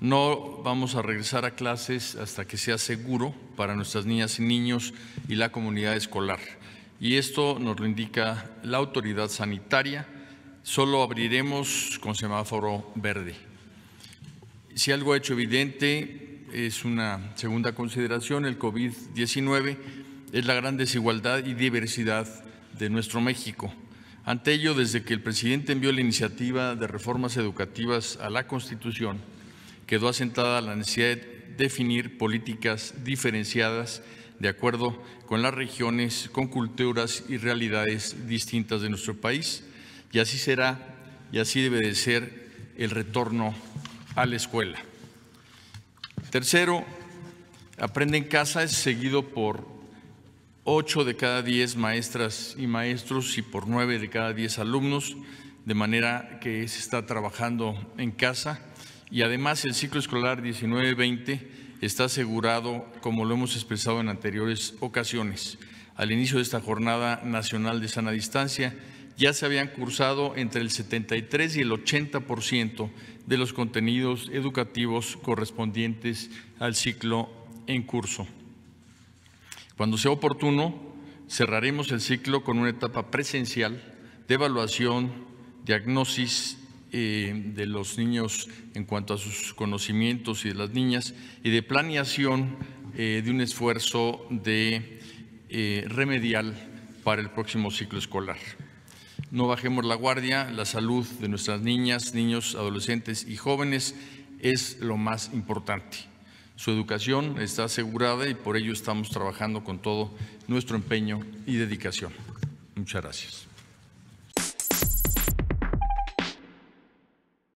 No vamos a regresar a clases hasta que sea seguro para nuestras niñas y niños y la comunidad escolar. Y esto nos lo indica la autoridad sanitaria. Solo abriremos con semáforo verde. Si algo ha hecho evidente es una segunda consideración, el COVID-19 es la gran desigualdad y diversidad de nuestro México. Ante ello, desde que el presidente envió la iniciativa de reformas educativas a la Constitución, quedó asentada la necesidad de definir políticas diferenciadas de acuerdo con las regiones, con culturas y realidades distintas de nuestro país. Y así será y así debe de ser el retorno a la escuela. Tercero, Aprende en casa es seguido por ocho de cada diez maestras y maestros y por nueve de cada diez alumnos, de manera que se está trabajando en casa y además el ciclo escolar 19-20 está asegurado, como lo hemos expresado en anteriores ocasiones, al inicio de esta Jornada Nacional de Sana Distancia, ya se habían cursado entre el 73 y el 80% de los contenidos educativos correspondientes al ciclo en curso. Cuando sea oportuno, cerraremos el ciclo con una etapa presencial de evaluación, diagnosis eh, de los niños en cuanto a sus conocimientos y de las niñas, y de planeación eh, de un esfuerzo de eh, remedial para el próximo ciclo escolar. No bajemos la guardia, la salud de nuestras niñas, niños, adolescentes y jóvenes es lo más importante. Su educación está asegurada y por ello estamos trabajando con todo nuestro empeño y dedicación. Muchas gracias.